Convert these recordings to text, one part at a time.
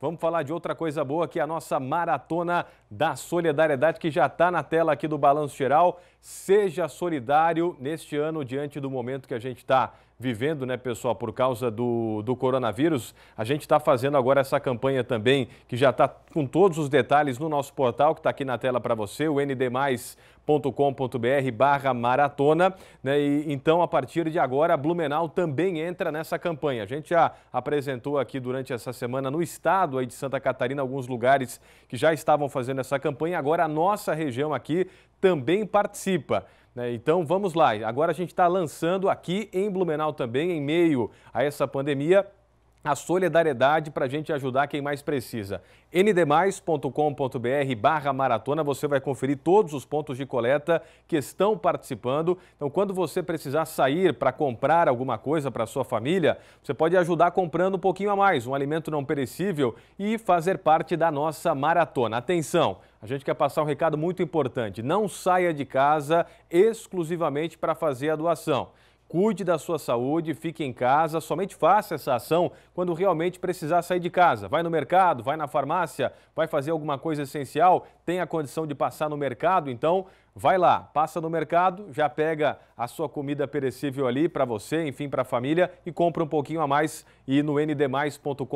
Vamos falar de outra coisa boa que é a nossa maratona da solidariedade que já está na tela aqui do Balanço Geral. Seja solidário neste ano diante do momento que a gente está vivendo, né, pessoal, por causa do, do coronavírus. A gente está fazendo agora essa campanha também, que já está com todos os detalhes no nosso portal, que está aqui na tela para você, o ndmais.com.br barra maratona. Né, e, então, a partir de agora, a Blumenau também entra nessa campanha. A gente já apresentou aqui durante essa semana no estado aí de Santa Catarina alguns lugares que já estavam fazendo essa campanha. Agora, a nossa região aqui também participa. Né? Então vamos lá, agora a gente está lançando aqui em Blumenau também, em meio a essa pandemia, a solidariedade para a gente ajudar quem mais precisa. ndmais.com.br barra maratona, você vai conferir todos os pontos de coleta que estão participando. Então, quando você precisar sair para comprar alguma coisa para sua família, você pode ajudar comprando um pouquinho a mais, um alimento não perecível e fazer parte da nossa maratona. Atenção! a gente quer passar um recado muito importante. Não saia de casa exclusivamente para fazer a doação. Cuide da sua saúde, fique em casa, somente faça essa ação quando realmente precisar sair de casa. Vai no mercado, vai na farmácia, vai fazer alguma coisa essencial, tem a condição de passar no mercado, então Vai lá, passa no mercado, já pega a sua comida perecível ali para você, enfim, para a família e compra um pouquinho a mais. E no ndmais.com.br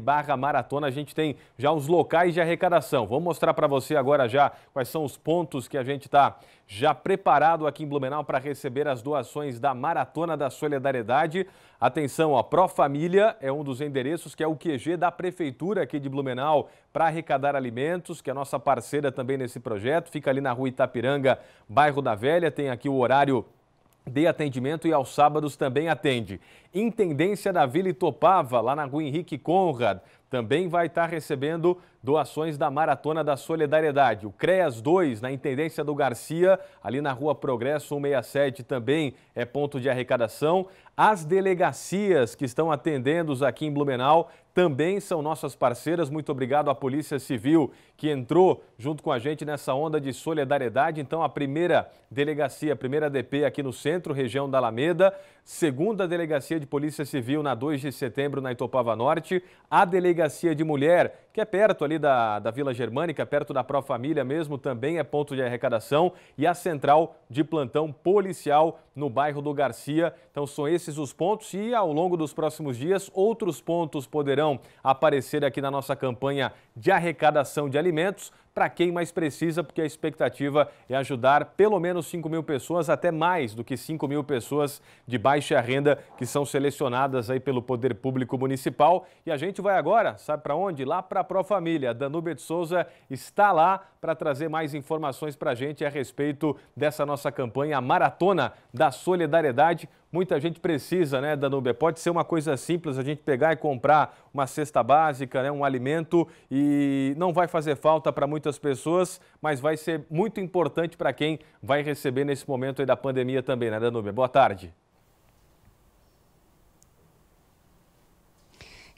barra maratona a gente tem já os locais de arrecadação. Vou mostrar para você agora já quais são os pontos que a gente está já preparado aqui em Blumenau para receber as doações da Maratona da Solidariedade. Atenção, a Pro Família é um dos endereços que é o QG da Prefeitura aqui de Blumenau para arrecadar alimentos, que é a nossa parceira também nesse projeto. Fica ali na rua Itapiranga Sapiranga, bairro da Velha, tem aqui o horário de atendimento e aos sábados também atende. Intendência da Vila Itopava, lá na rua Henrique Conrad, também vai estar recebendo doações da Maratona da Solidariedade. O CREAS 2, na Intendência do Garcia, ali na Rua Progresso 167, também é ponto de arrecadação. As delegacias que estão atendendo os aqui em Blumenau também são nossas parceiras. Muito obrigado à Polícia Civil que entrou junto com a gente nessa onda de solidariedade. Então, a primeira delegacia, a primeira DP aqui no centro, região da Alameda, segunda delegacia de Polícia Civil na 2 de setembro na Itopava Norte, a delegacia de mulher que é perto ali da, da Vila Germânica, perto da Pró Família mesmo, também é ponto de arrecadação e a central de plantão policial no bairro do Garcia. Então são esses os pontos e ao longo dos próximos dias outros pontos poderão aparecer aqui na nossa campanha de arrecadação de alimentos para quem mais precisa, porque a expectativa é ajudar pelo menos 5 mil pessoas, até mais do que 5 mil pessoas de baixa renda que são selecionadas aí pelo Poder Público Municipal. E a gente vai agora, sabe para onde? Lá para a Pro Família. Danúbia de Souza está lá para trazer mais informações para a gente a respeito dessa nossa campanha Maratona da da solidariedade. Muita gente precisa, né, Danúbia? Pode ser uma coisa simples a gente pegar e comprar uma cesta básica, né, um alimento, e não vai fazer falta para muitas pessoas, mas vai ser muito importante para quem vai receber nesse momento da pandemia também, né, Danúbia? Boa tarde.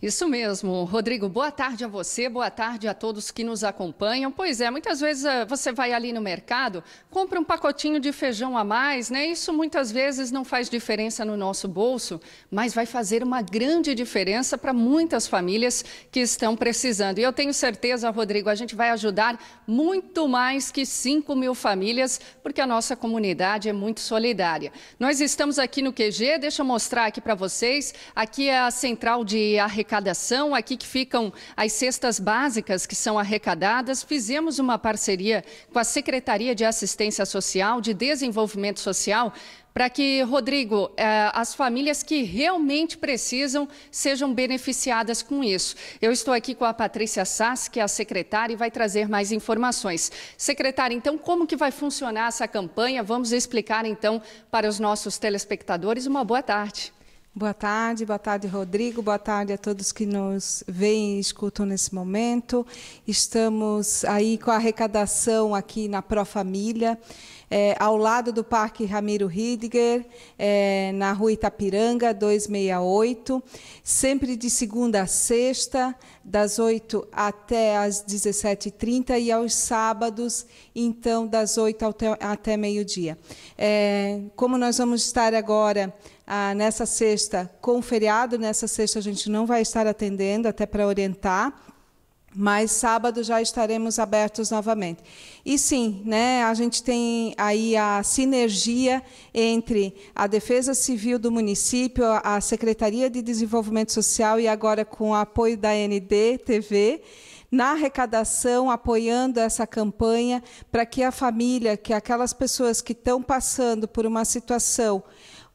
Isso mesmo. Rodrigo, boa tarde a você, boa tarde a todos que nos acompanham. Pois é, muitas vezes eh, você vai ali no mercado, compra um pacotinho de feijão a mais, né? Isso muitas vezes não faz diferença no nosso bolso, mas vai fazer uma grande diferença para muitas famílias que estão precisando. E eu tenho certeza, Rodrigo, a gente vai ajudar muito mais que 5 mil famílias, porque a nossa comunidade é muito solidária. Nós estamos aqui no QG, deixa eu mostrar aqui para vocês. Aqui é a central de arrecadação arrecadação, aqui que ficam as cestas básicas que são arrecadadas. Fizemos uma parceria com a Secretaria de Assistência Social, de Desenvolvimento Social, para que, Rodrigo, eh, as famílias que realmente precisam sejam beneficiadas com isso. Eu estou aqui com a Patrícia Sass, que é a secretária, e vai trazer mais informações. Secretária, então, como que vai funcionar essa campanha? Vamos explicar, então, para os nossos telespectadores. Uma boa tarde. Boa tarde, boa tarde, Rodrigo, boa tarde a todos que nos veem e escutam nesse momento. Estamos aí com a arrecadação aqui na Pro Família, é, ao lado do Parque Ramiro Ridiger, é, na rua Itapiranga, 268, sempre de segunda a sexta das 8 até as 17h30 e aos sábados, então, das 8 até, até meio-dia. É, como nós vamos estar agora ah, nessa sexta com feriado, nessa sexta a gente não vai estar atendendo, até para orientar mas sábado já estaremos abertos novamente. E sim, né, a gente tem aí a sinergia entre a Defesa Civil do município, a Secretaria de Desenvolvimento Social e agora com o apoio da NDTV na arrecadação, apoiando essa campanha para que a família, que aquelas pessoas que estão passando por uma situação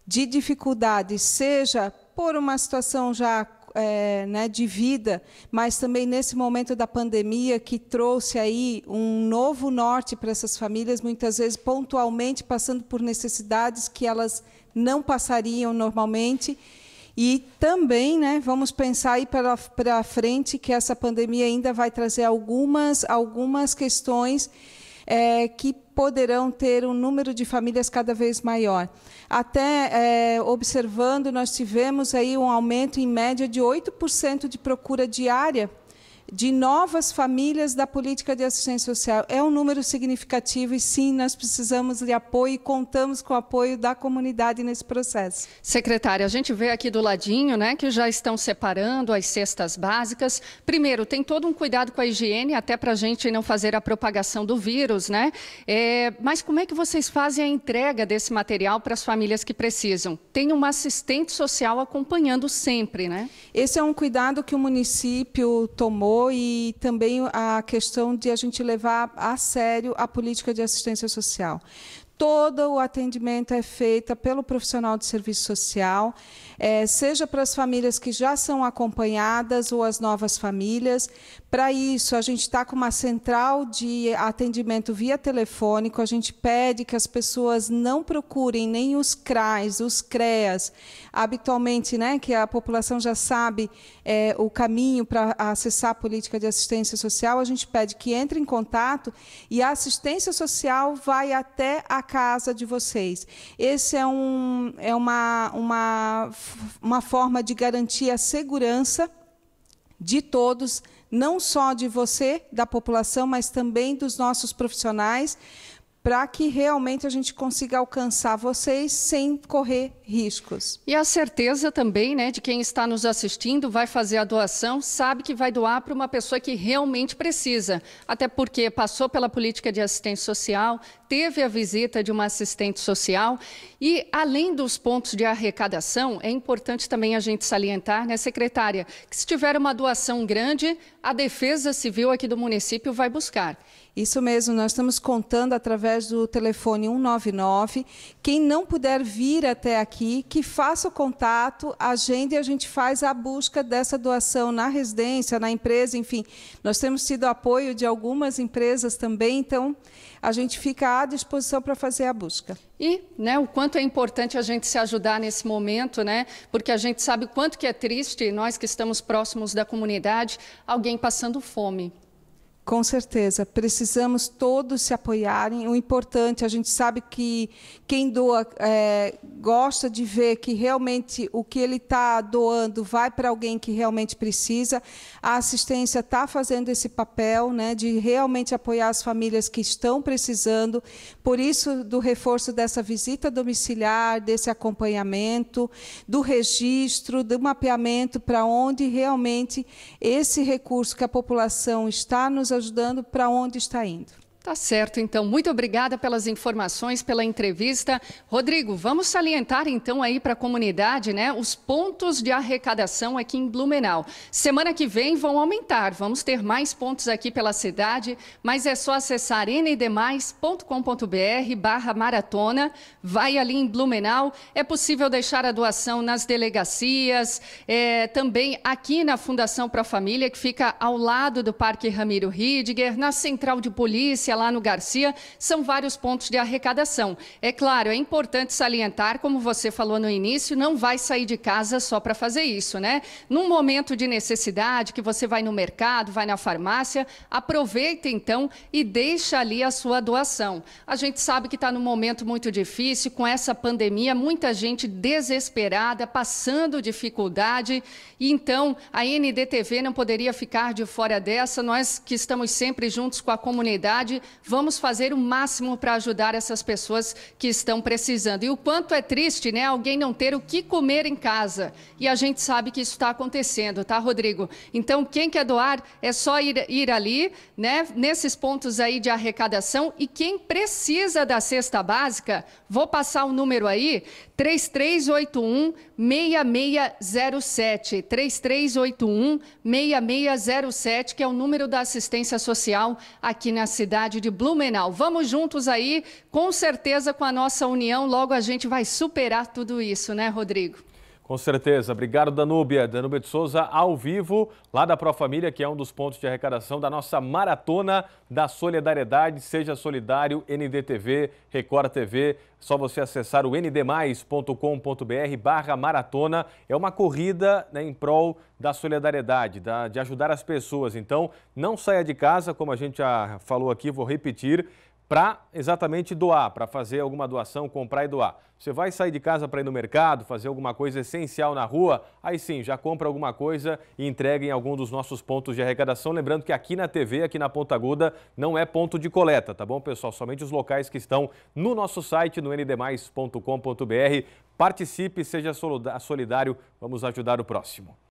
de dificuldade, seja por uma situação já é, né, de vida, mas também nesse momento da pandemia que trouxe aí um novo norte para essas famílias, muitas vezes pontualmente passando por necessidades que elas não passariam normalmente. E também, né, vamos pensar aí para, para frente que essa pandemia ainda vai trazer algumas, algumas questões é, que poderão ter um número de famílias cada vez maior. Até é, observando, nós tivemos aí um aumento em média de 8% de procura diária de novas famílias da política de assistência social. É um número significativo e sim, nós precisamos de apoio e contamos com o apoio da comunidade nesse processo. Secretária, a gente vê aqui do ladinho, né, que já estão separando as cestas básicas. Primeiro, tem todo um cuidado com a higiene, até para a gente não fazer a propagação do vírus, né? É, mas como é que vocês fazem a entrega desse material para as famílias que precisam? Tem uma assistente social acompanhando sempre, né? Esse é um cuidado que o município tomou falou e também a questão de a gente levar a sério a política de assistência social todo o atendimento é feito pelo profissional de serviço social, é, seja para as famílias que já são acompanhadas ou as novas famílias. Para isso, a gente está com uma central de atendimento via telefônico. A gente pede que as pessoas não procurem nem os CRAs, os CREAs, habitualmente, né, que a população já sabe é, o caminho para acessar a política de assistência social. A gente pede que entre em contato e a assistência social vai até a casa de vocês. Esse é, um, é uma, uma, uma forma de garantir a segurança de todos, não só de você, da população, mas também dos nossos profissionais, para que realmente a gente consiga alcançar vocês sem correr riscos. E a certeza também, né, de quem está nos assistindo, vai fazer a doação, sabe que vai doar para uma pessoa que realmente precisa, até porque passou pela política de assistência social, teve a visita de uma assistente social e além dos pontos de arrecadação, é importante também a gente salientar, né, secretária, que se tiver uma doação grande, a Defesa Civil aqui do município vai buscar. Isso mesmo, nós estamos contando através do telefone 199. Quem não puder vir até aqui, que faça o contato, agende e a gente faz a busca dessa doação na residência, na empresa, enfim. Nós temos tido apoio de algumas empresas também, então a gente fica à disposição para fazer a busca. E né, o quanto é importante a gente se ajudar nesse momento, né? Porque a gente sabe o quanto que é triste, nós que estamos próximos da comunidade, alguém passando fome. Com certeza, precisamos todos se apoiarem. O importante, a gente sabe que quem doa é, gosta de ver que realmente o que ele está doando vai para alguém que realmente precisa. A assistência está fazendo esse papel, né, de realmente apoiar as famílias que estão precisando. Por isso, do reforço dessa visita domiciliar, desse acompanhamento, do registro, do mapeamento para onde realmente esse recurso que a população está nos ajudando ajudando, para onde está indo? Tá certo, então. Muito obrigada pelas informações, pela entrevista. Rodrigo, vamos salientar então aí para a comunidade, né, os pontos de arrecadação aqui em Blumenau. Semana que vem vão aumentar, vamos ter mais pontos aqui pela cidade, mas é só acessar ndemais.com.br barra maratona, vai ali em Blumenau, é possível deixar a doação nas delegacias, é, também aqui na Fundação para a Família, que fica ao lado do Parque Ramiro Ridger, na Central de Polícia, lá no Garcia, são vários pontos de arrecadação. É claro, é importante salientar, como você falou no início, não vai sair de casa só para fazer isso, né? Num momento de necessidade, que você vai no mercado, vai na farmácia, aproveita então e deixa ali a sua doação. A gente sabe que está num momento muito difícil, com essa pandemia, muita gente desesperada, passando dificuldade, e então a NDTV não poderia ficar de fora dessa. Nós que estamos sempre juntos com a comunidade, vamos fazer o máximo para ajudar essas pessoas que estão precisando. E o quanto é triste, né? Alguém não ter o que comer em casa. E a gente sabe que isso está acontecendo, tá, Rodrigo? Então, quem quer doar, é só ir, ir ali, né? Nesses pontos aí de arrecadação. E quem precisa da cesta básica, vou passar o um número aí, 3381 6607. que é o número da assistência social aqui na cidade de Blumenau. Vamos juntos aí, com certeza com a nossa união, logo a gente vai superar tudo isso, né, Rodrigo? Com certeza. Obrigado, Danúbia. Danúbia de Souza, ao vivo, lá da Pro Família, que é um dos pontos de arrecadação da nossa maratona da solidariedade. Seja solidário, NDTV, Record TV. Só você acessar o ndmais.com.br barra maratona. É uma corrida né, em prol da solidariedade, da, de ajudar as pessoas. Então, não saia de casa, como a gente já falou aqui, vou repetir para exatamente doar, para fazer alguma doação, comprar e doar. Você vai sair de casa para ir no mercado, fazer alguma coisa essencial na rua, aí sim, já compra alguma coisa e entrega em algum dos nossos pontos de arrecadação. Lembrando que aqui na TV, aqui na Ponta Aguda, não é ponto de coleta, tá bom, pessoal? Somente os locais que estão no nosso site, no ndmais.com.br. Participe, seja solidário, vamos ajudar o próximo.